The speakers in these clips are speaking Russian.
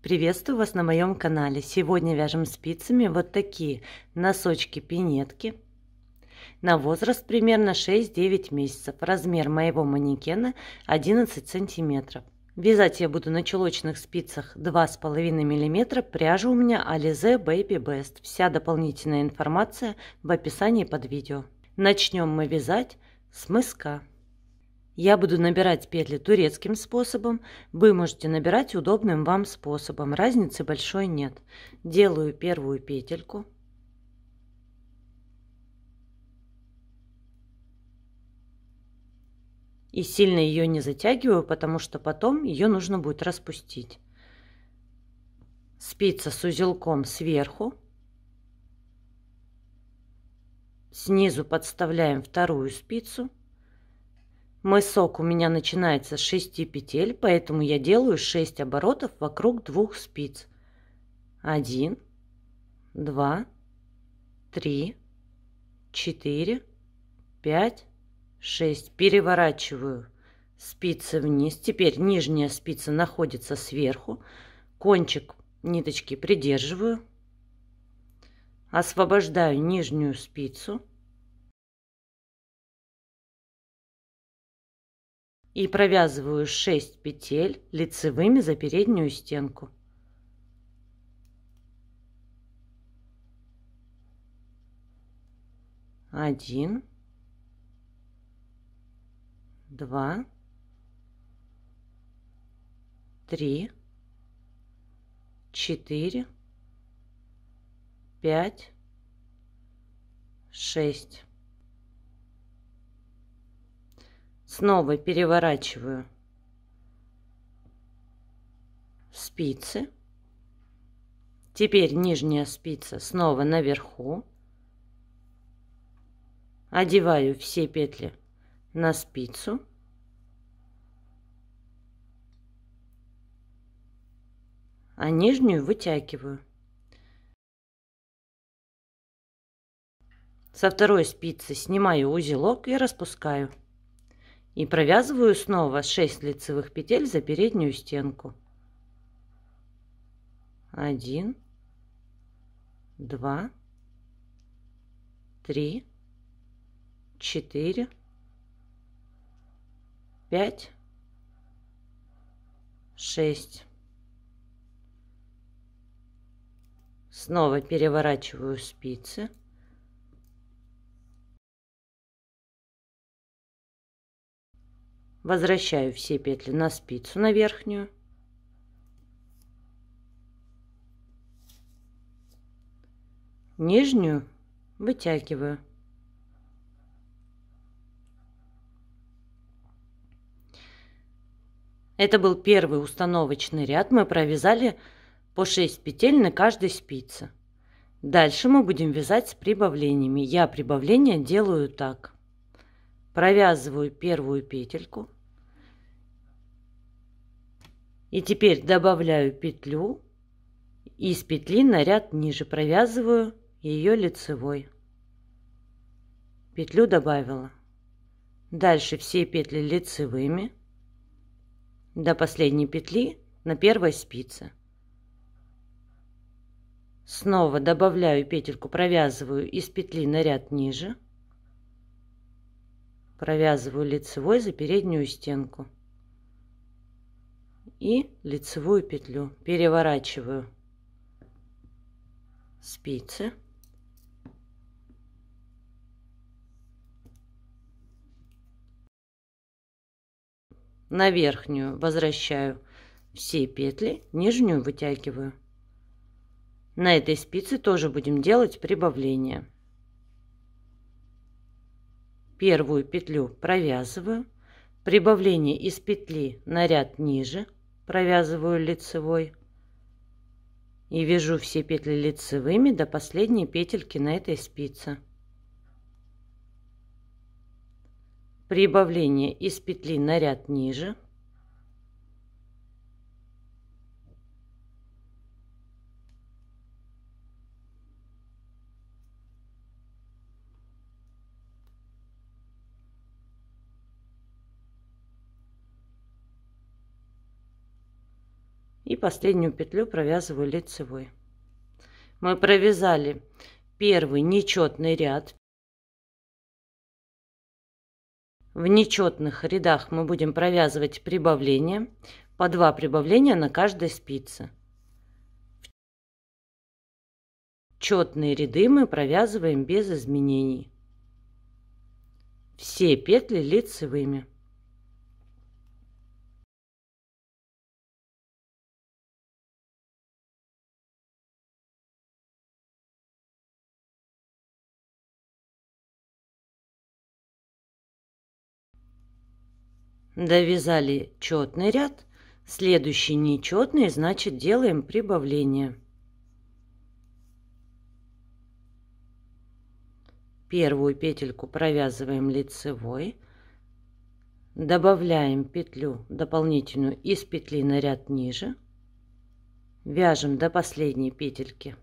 Приветствую вас на моем канале. Сегодня вяжем спицами вот такие носочки-пинетки на возраст примерно 6-9 месяцев. Размер моего манекена 11 сантиметров. Вязать я буду на чулочных спицах 2,5 мм. Пряжа у меня Alize Baby Best. Вся дополнительная информация в описании под видео. Начнем мы вязать с мыска. Я буду набирать петли турецким способом, вы можете набирать удобным вам способом, разницы большой нет. Делаю первую петельку. И сильно ее не затягиваю, потому что потом ее нужно будет распустить. Спица с узелком сверху. Снизу подставляем вторую спицу мой сок у меня начинается с 6 петель, поэтому я делаю 6 оборотов вокруг двух спиц. 1, 2, 3, 4, 5, 6. Переворачиваю спицы вниз. Теперь нижняя спица находится сверху. Кончик ниточки придерживаю. Освобождаю нижнюю спицу. и провязываю 6 петель лицевыми за переднюю стенку. Один, два, три, четыре, пять, шесть. Снова переворачиваю спицы. Теперь нижняя спица снова наверху. Одеваю все петли на спицу. А нижнюю вытягиваю. Со второй спицы снимаю узелок и распускаю и провязываю снова 6 лицевых петель за переднюю стенку. 1, 2, 3, 4, 5, 6. Снова переворачиваю спицы. возвращаю все петли на спицу на верхнюю нижнюю вытягиваю это был первый установочный ряд мы провязали по 6 петель на каждой спице дальше мы будем вязать с прибавлениями я прибавление делаю так провязываю первую петельку и теперь добавляю петлю. Из петли на ряд ниже провязываю ее лицевой. Петлю добавила. Дальше все петли лицевыми до последней петли на первой спице. Снова добавляю петельку, провязываю из петли на ряд ниже. Провязываю лицевой за переднюю стенку и лицевую петлю переворачиваю спицы на верхнюю возвращаю все петли нижнюю вытягиваю на этой спице тоже будем делать прибавление первую петлю провязываю прибавление из петли на ряд ниже провязываю лицевой и вяжу все петли лицевыми до последней петельки на этой спице. Прибавление из петли на ряд ниже – последнюю петлю провязываю лицевой. Мы провязали первый нечетный ряд. В нечетных рядах мы будем провязывать прибавления, по два прибавления на каждой спице. В четные ряды мы провязываем без изменений. Все петли лицевыми. Довязали четный ряд, следующий нечетный, значит делаем прибавление. Первую петельку провязываем лицевой, добавляем петлю дополнительную из петли на ряд ниже, вяжем до последней петельки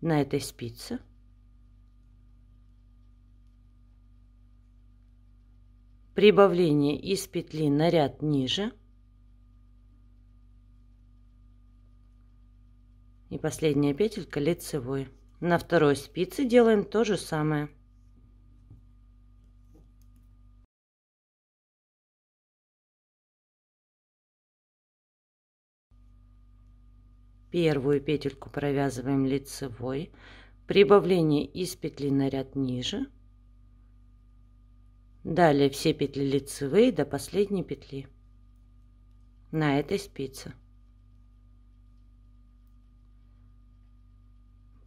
на этой спице. прибавление из петли на ряд ниже и последняя петелька лицевой на второй спице делаем то же самое первую петельку провязываем лицевой прибавление из петли на ряд ниже Далее все петли лицевые до последней петли на этой спице.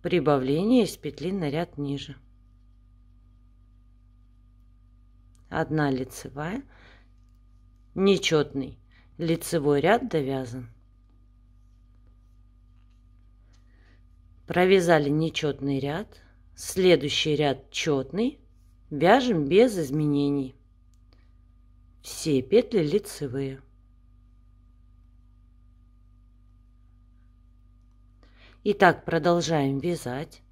Прибавление из петли на ряд ниже. Одна лицевая, нечетный лицевой ряд довязан. Провязали нечетный ряд, следующий ряд четный, Вяжем без изменений. Все петли лицевые. Итак, продолжаем вязать,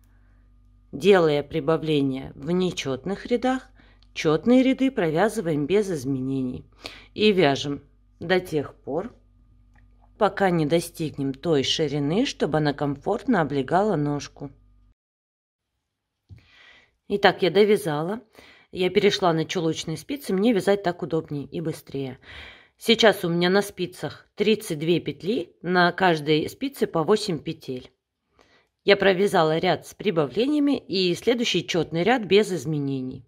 делая прибавления в нечетных рядах, четные ряды провязываем без изменений и вяжем до тех пор, пока не достигнем той ширины, чтобы она комфортно облегала ножку. Итак, я довязала. Я перешла на чулочные спицы, мне вязать так удобнее и быстрее. Сейчас у меня на спицах 32 петли, на каждой спице по 8 петель. Я провязала ряд с прибавлениями и следующий четный ряд без изменений.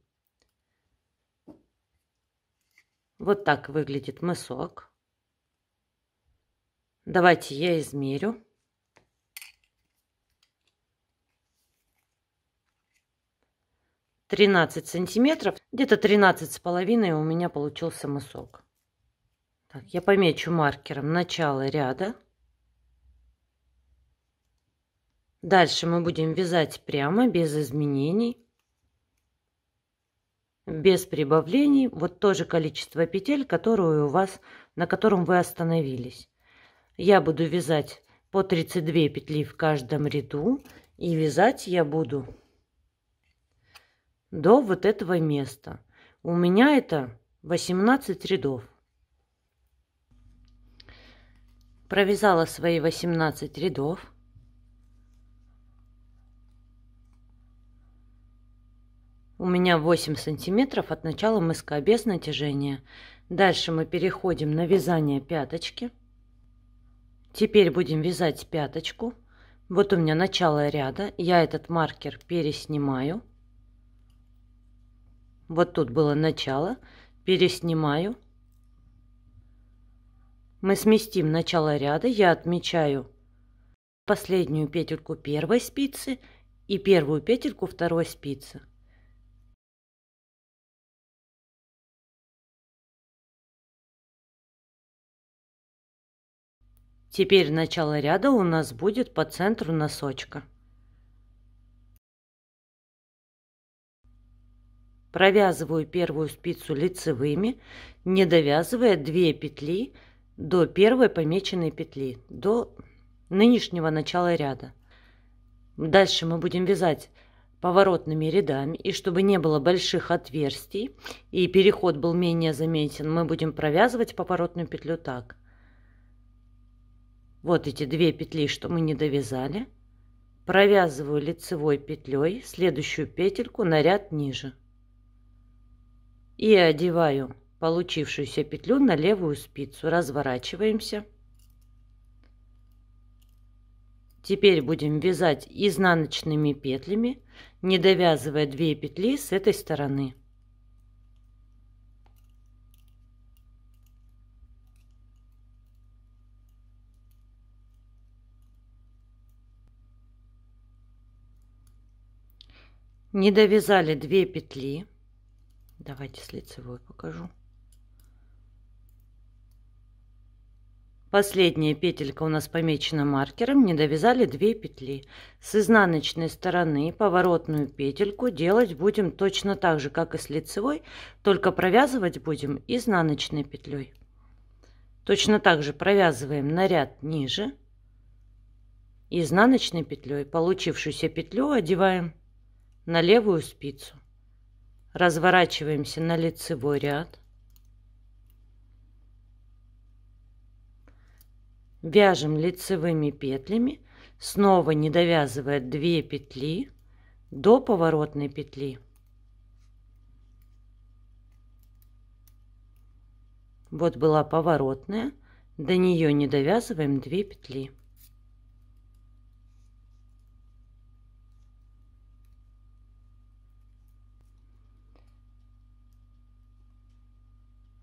Вот так выглядит мысок. Давайте я измерю. 13 сантиметров, где-то 13 с половиной у меня получился мысок. Так, я помечу маркером начало ряда. Дальше мы будем вязать прямо, без изменений, без прибавлений. Вот тоже количество петель, которую у вас, на котором вы остановились. Я буду вязать по 32 петли в каждом ряду и вязать я буду до вот этого места. У меня это 18 рядов. Провязала свои 18 рядов. У меня 8 сантиметров от начала мыска без натяжения. Дальше мы переходим на вязание пяточки. Теперь будем вязать пяточку. Вот у меня начало ряда. Я этот маркер переснимаю. Вот тут было начало. Переснимаю. Мы сместим начало ряда. Я отмечаю последнюю петельку первой спицы и первую петельку второй спицы. Теперь начало ряда у нас будет по центру носочка. Провязываю первую спицу лицевыми, не довязывая 2 петли до первой помеченной петли, до нынешнего начала ряда. Дальше мы будем вязать поворотными рядами, и чтобы не было больших отверстий и переход был менее заметен, мы будем провязывать поворотную петлю так. Вот эти две петли, что мы не довязали. Провязываю лицевой петлей следующую петельку на ряд ниже и одеваю получившуюся петлю на левую спицу. Разворачиваемся. Теперь будем вязать изнаночными петлями, не довязывая две петли с этой стороны. Не довязали две петли. Давайте с лицевой покажу. Последняя петелька у нас помечена маркером, не довязали 2 петли. С изнаночной стороны поворотную петельку делать будем точно так же, как и с лицевой, только провязывать будем изнаночной петлей. Точно так же провязываем на ряд ниже изнаночной петлей получившуюся петлю одеваем на левую спицу. Разворачиваемся на лицевой ряд. Вяжем лицевыми петлями, снова не довязывая 2 петли до поворотной петли. Вот была поворотная, до нее не довязываем 2 петли.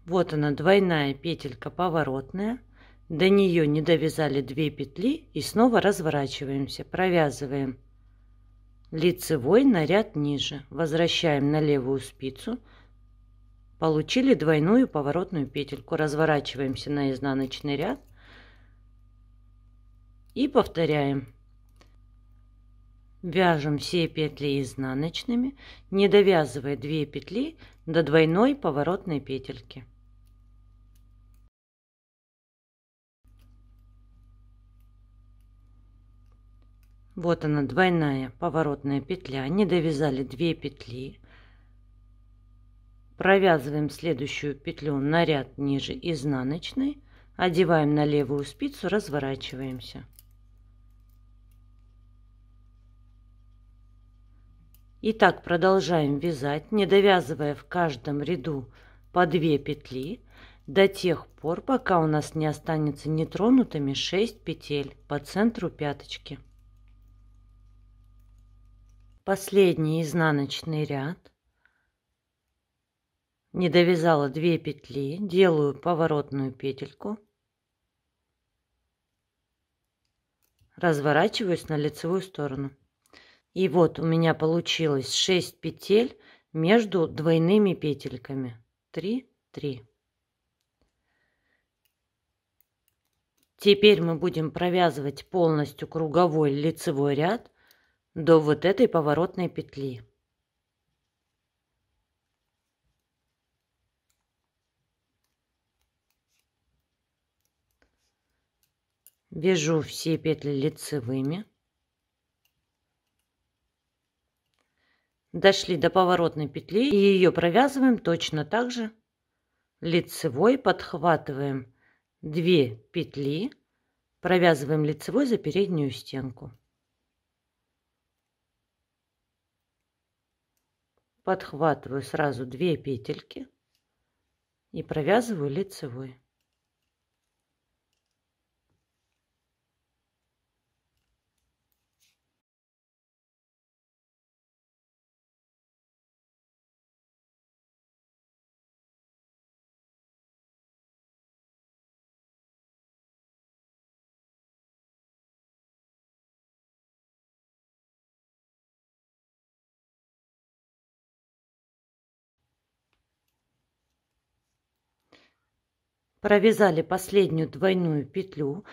Вот она, двойная петелька поворотная. До нее не довязали две петли и снова разворачиваемся, провязываем лицевой на ряд ниже. Возвращаем на левую спицу. Получили двойную поворотную петельку. Разворачиваемся на изнаночный ряд. И повторяем. Вяжем все петли изнаночными, не довязывая 2 петли до двойной поворотной петельки. Вот она, двойная поворотная петля. Не довязали две петли. Провязываем следующую петлю на ряд ниже изнаночной. Одеваем на левую спицу, разворачиваемся. И так продолжаем вязать, не довязывая в каждом ряду по 2 петли до тех пор, пока у нас не останется нетронутыми 6 петель по центру пяточки последний изнаночный ряд, не довязала 2 петли, делаю поворотную петельку, разворачиваюсь на лицевую сторону. И вот у меня получилось 6 петель между двойными петельками. 3, 3. Теперь мы будем провязывать полностью круговой лицевой ряд до вот этой поворотной петли. Вяжу все петли лицевыми. Дошли до поворотной петли и ее провязываем точно так же. Лицевой подхватываем 2 петли, провязываем лицевой за переднюю стенку. подхватываю сразу две петельки и провязываю лицевой. провязали последнюю двойную петлю.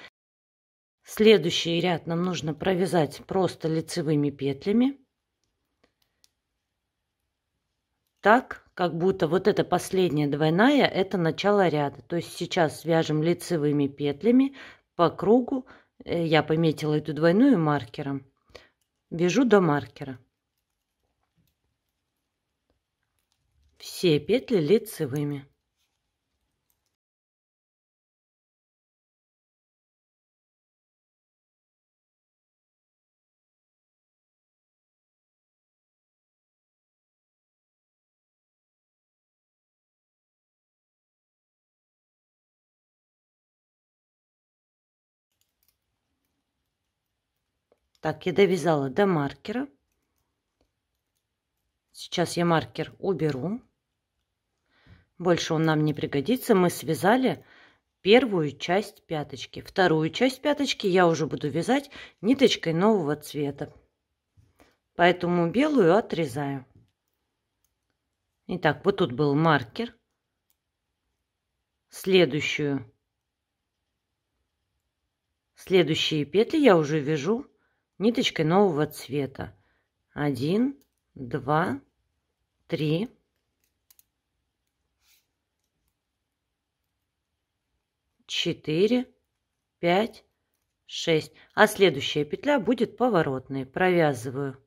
Следующий ряд нам нужно провязать просто лицевыми петлями. Так, как будто вот эта последняя двойная это начало ряда. То есть сейчас вяжем лицевыми петлями по кругу. Э, я пометила эту двойную маркером. Вяжу до маркера. Все петли лицевыми. Так, я довязала до маркера. Сейчас я маркер уберу. Больше он нам не пригодится. Мы связали первую часть пяточки. Вторую часть пяточки я уже буду вязать ниточкой нового цвета. Поэтому белую отрезаю. Итак, вот тут был маркер. Следующую. Следующие петли я уже вяжу ниточкой нового цвета. Один, два, три. Четыре, пять, шесть. А следующая петля будет поворотной. Провязываю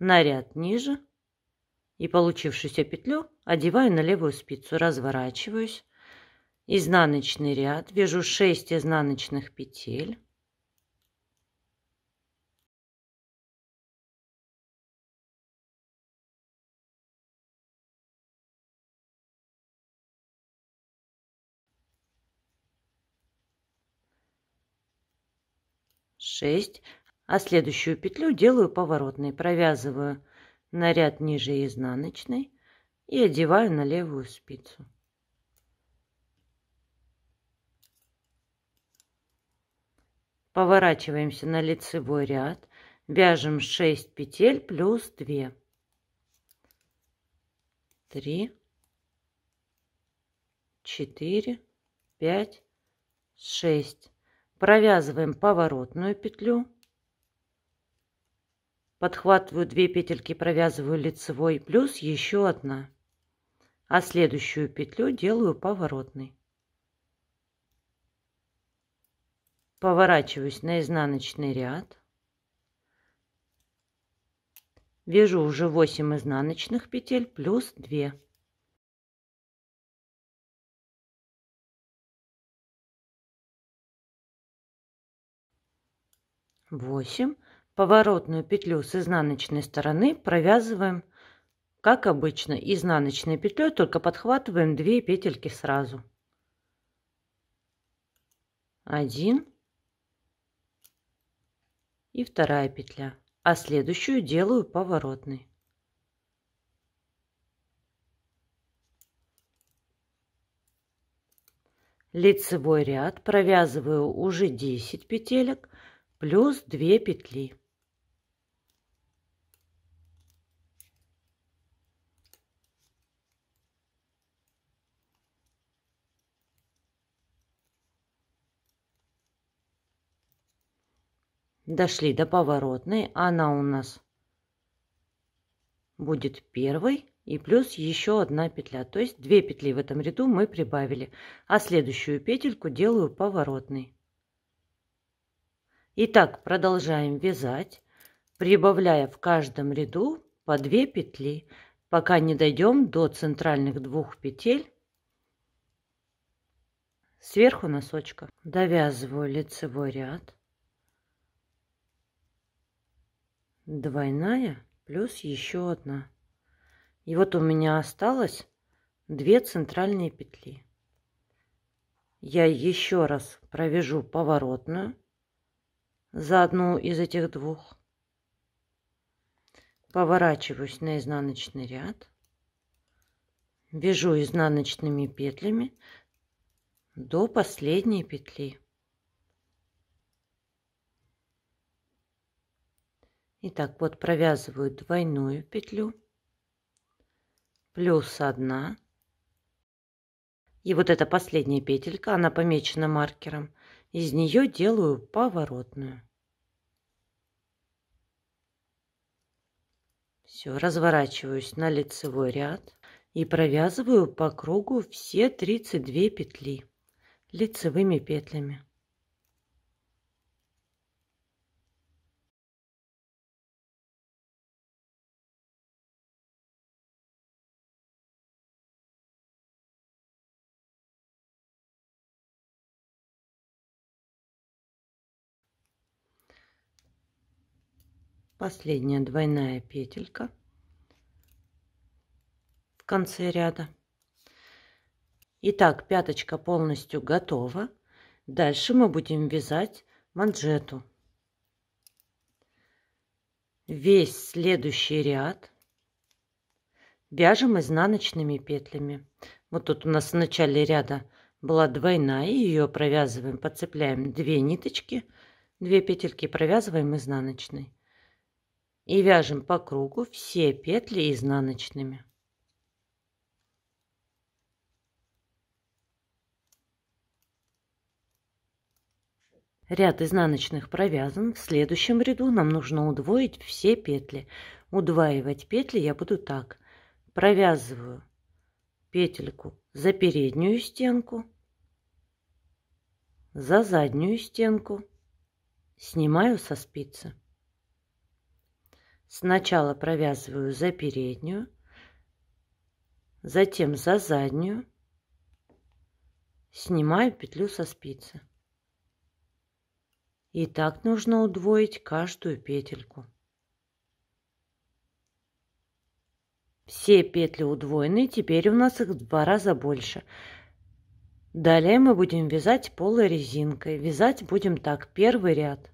на ряд ниже и получившуюся петлю одеваю на левую спицу, разворачиваюсь, изнаночный ряд, вяжу 6 изнаночных петель, 6, а следующую петлю делаю поворотной, провязываю на ряд ниже изнаночной и одеваю на левую спицу. Поворачиваемся на лицевой ряд, вяжем 6 петель плюс 2, 3, 4, 5, 6 провязываем поворотную петлю, подхватываю 2 петельки, провязываю лицевой, плюс еще одна, а следующую петлю делаю поворотной. Поворачиваюсь на изнаночный ряд, вяжу уже 8 изнаночных петель плюс 2. 8. Поворотную петлю с изнаночной стороны провязываем, как обычно, изнаночной петлей, только подхватываем 2 петельки сразу. 1 и вторая петля, а следующую делаю поворотный. Лицевой ряд провязываю уже 10 петелек, плюс 2 петли. Дошли до поворотной, она у нас будет первой и плюс еще одна петля, то есть две петли в этом ряду мы прибавили, а следующую петельку делаю поворотной. Итак, продолжаем вязать, прибавляя в каждом ряду по 2 петли, пока не дойдем до центральных двух петель сверху носочка. Довязываю лицевой ряд. Двойная плюс еще одна. И вот у меня осталось две центральные петли. Я еще раз провяжу поворотную за одну из этих двух. Поворачиваюсь на изнаночный ряд. Вяжу изнаночными петлями до последней петли. Итак, вот провязываю двойную петлю, плюс одна. И вот эта последняя петелька, она помечена маркером – из нее делаю поворотную. Все, разворачиваюсь на лицевой ряд и провязываю по кругу все 32 петли лицевыми петлями. последняя двойная петелька в конце ряда. Итак, пяточка полностью готова. Дальше мы будем вязать манжету. Весь следующий ряд вяжем изнаночными петлями. Вот тут у нас в начале ряда была двойная, ее провязываем, подцепляем две ниточки, две петельки провязываем изнаночной и вяжем по кругу все петли изнаночными. Ряд изнаночных провязан. В следующем ряду нам нужно удвоить все петли. Удваивать петли я буду так. Провязываю петельку за переднюю стенку, за заднюю стенку, снимаю со спицы. Сначала провязываю за переднюю, затем за заднюю, снимаю петлю со спицы. И так нужно удвоить каждую петельку. Все петли удвоены, теперь у нас их в два раза больше. Далее мы будем вязать полой резинкой. Вязать будем так, первый ряд –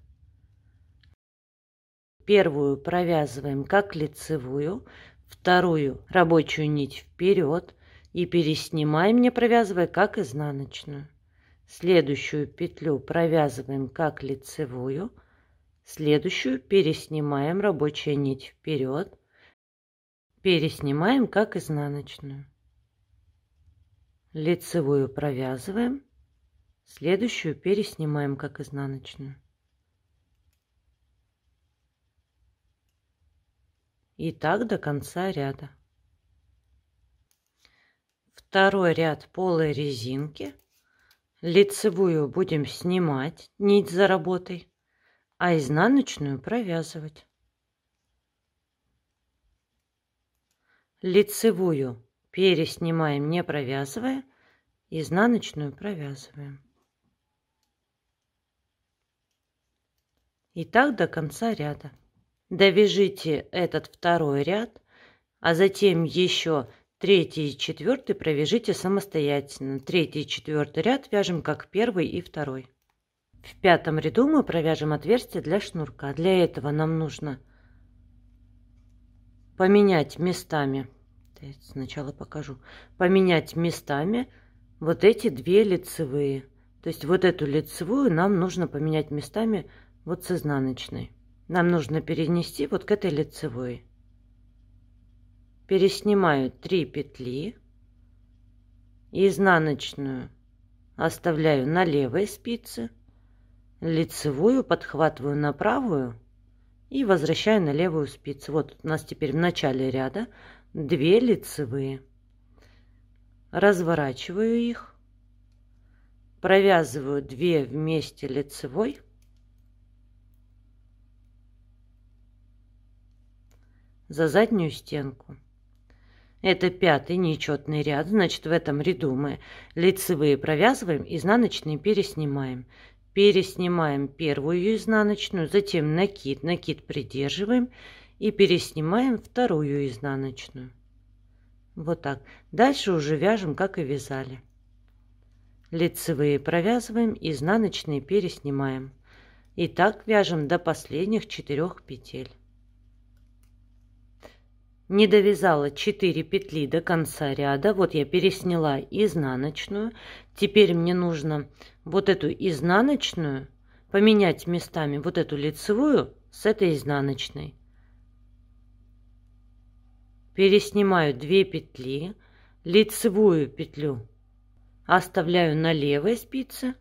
Первую провязываем как лицевую, вторую рабочую нить вперед и переснимаем, не провязывая, как изнаночную. Следующую петлю провязываем как лицевую, следующую переснимаем рабочая нить вперед, переснимаем как изнаночную. Лицевую провязываем, следующую переснимаем как изнаночную. И так до конца ряда. Второй ряд полой резинки. Лицевую будем снимать нить за работой, а изнаночную провязывать. Лицевую переснимаем, не провязывая, изнаночную провязываем. И так до конца ряда. Довяжите этот второй ряд, а затем еще третий и четвертый провяжите самостоятельно. Третий и четвертый ряд вяжем как первый и второй. В пятом ряду мы провяжем отверстие для шнурка. Для этого нам нужно поменять местами. сначала покажу. Поменять местами вот эти две лицевые. То есть вот эту лицевую нам нужно поменять местами вот с изнаночной. Нам нужно перенести вот к этой лицевой. Переснимаю 3 петли. Изнаночную оставляю на левой спице. Лицевую подхватываю на правую и возвращаю на левую спицу. Вот у нас теперь в начале ряда 2 лицевые. Разворачиваю их. Провязываю 2 вместе лицевой. за заднюю стенку. Это пятый нечетный ряд, значит, в этом ряду мы лицевые провязываем, изнаночные переснимаем. Переснимаем первую изнаночную, затем накид, накид придерживаем и переснимаем вторую изнаночную. Вот так. Дальше уже вяжем, как и вязали. Лицевые провязываем, изнаночные переснимаем. И так вяжем до последних четырех петель не довязала 4 петли до конца ряда. Вот я пересняла изнаночную. Теперь мне нужно вот эту изнаночную поменять местами вот эту лицевую с этой изнаночной. Переснимаю 2 петли, лицевую петлю оставляю на левой спице,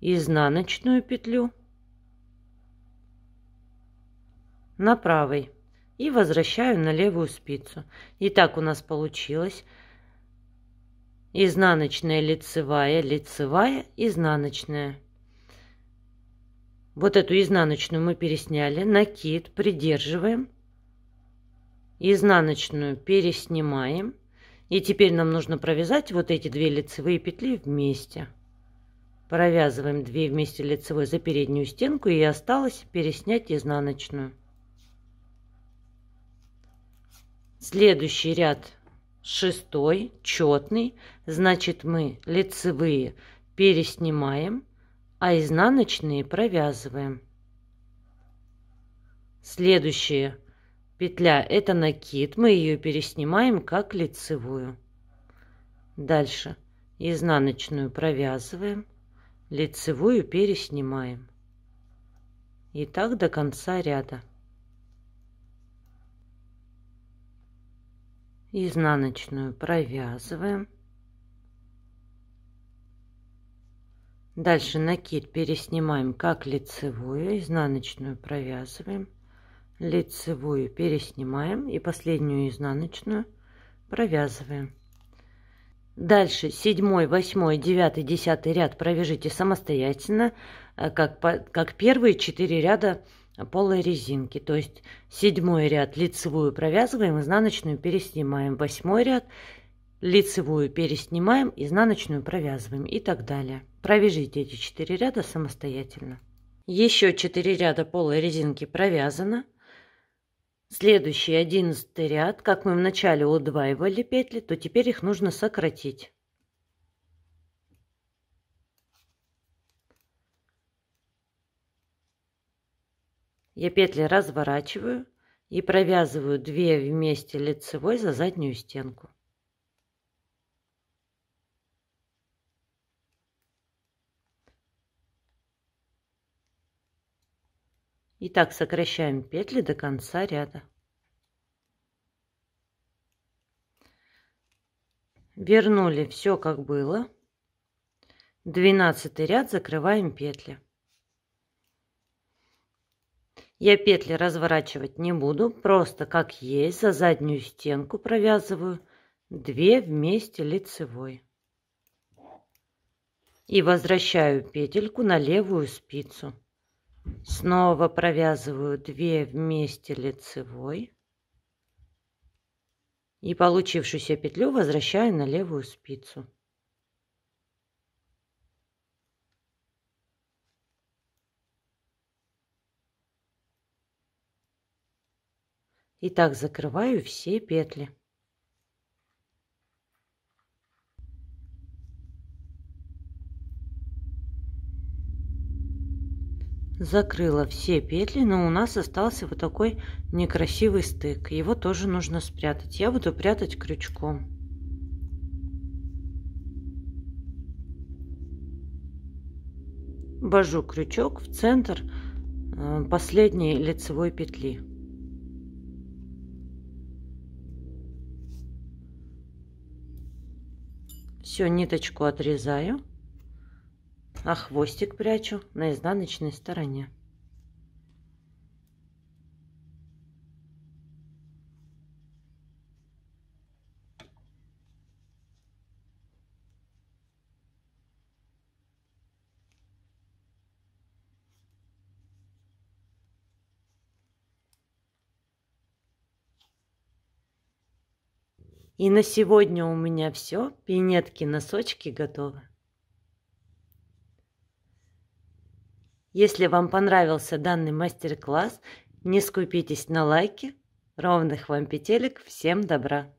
изнаночную петлю на правой и возвращаю на левую спицу. И так у нас получилось. Изнаночная, лицевая, лицевая, изнаночная. Вот эту изнаночную мы пересняли, накид придерживаем, изнаночную переснимаем. И теперь нам нужно провязать вот эти две лицевые петли вместе. Провязываем 2 вместе лицевой за переднюю стенку и осталось переснять изнаночную. Следующий ряд шестой, четный, значит мы лицевые переснимаем, а изнаночные провязываем. Следующая петля это накид, мы ее переснимаем как лицевую. Дальше изнаночную провязываем, лицевую переснимаем. И так до конца ряда. изнаночную провязываем. Дальше накид переснимаем как лицевую, изнаночную провязываем, лицевую переснимаем и последнюю изнаночную провязываем. Дальше 7, 8, 9, 10 ряд провяжите самостоятельно, э, как, как первые четыре ряда полой резинки. То есть седьмой ряд лицевую провязываем, изнаночную переснимаем. Восьмой ряд лицевую переснимаем, изнаночную провязываем и так далее. Провяжите эти четыре ряда самостоятельно. Еще четыре ряда полой резинки провязано. Следующий одиннадцатый ряд, как мы вначале удваивали петли, то теперь их нужно сократить. Я петли разворачиваю и провязываю две вместе лицевой за заднюю стенку. И так сокращаем петли до конца ряда. Вернули все как было. Двенадцатый ряд закрываем петли. Я петли разворачивать не буду, просто как есть за заднюю стенку провязываю две вместе лицевой. И возвращаю петельку на левую спицу. Снова провязываю 2 вместе лицевой. И получившуюся петлю возвращаю на левую спицу. И так закрываю все петли. Закрыла все петли, но у нас остался вот такой некрасивый стык. Его тоже нужно спрятать. Я буду прятать крючком. Божу крючок в центр э, последней лицевой петли. Все, ниточку отрезаю, а хвостик прячу на изнаночной стороне. И на сегодня у меня все. Пинетки, носочки готовы. Если вам понравился данный мастер-класс, не скупитесь на лайки. Ровных вам петелек. Всем добра!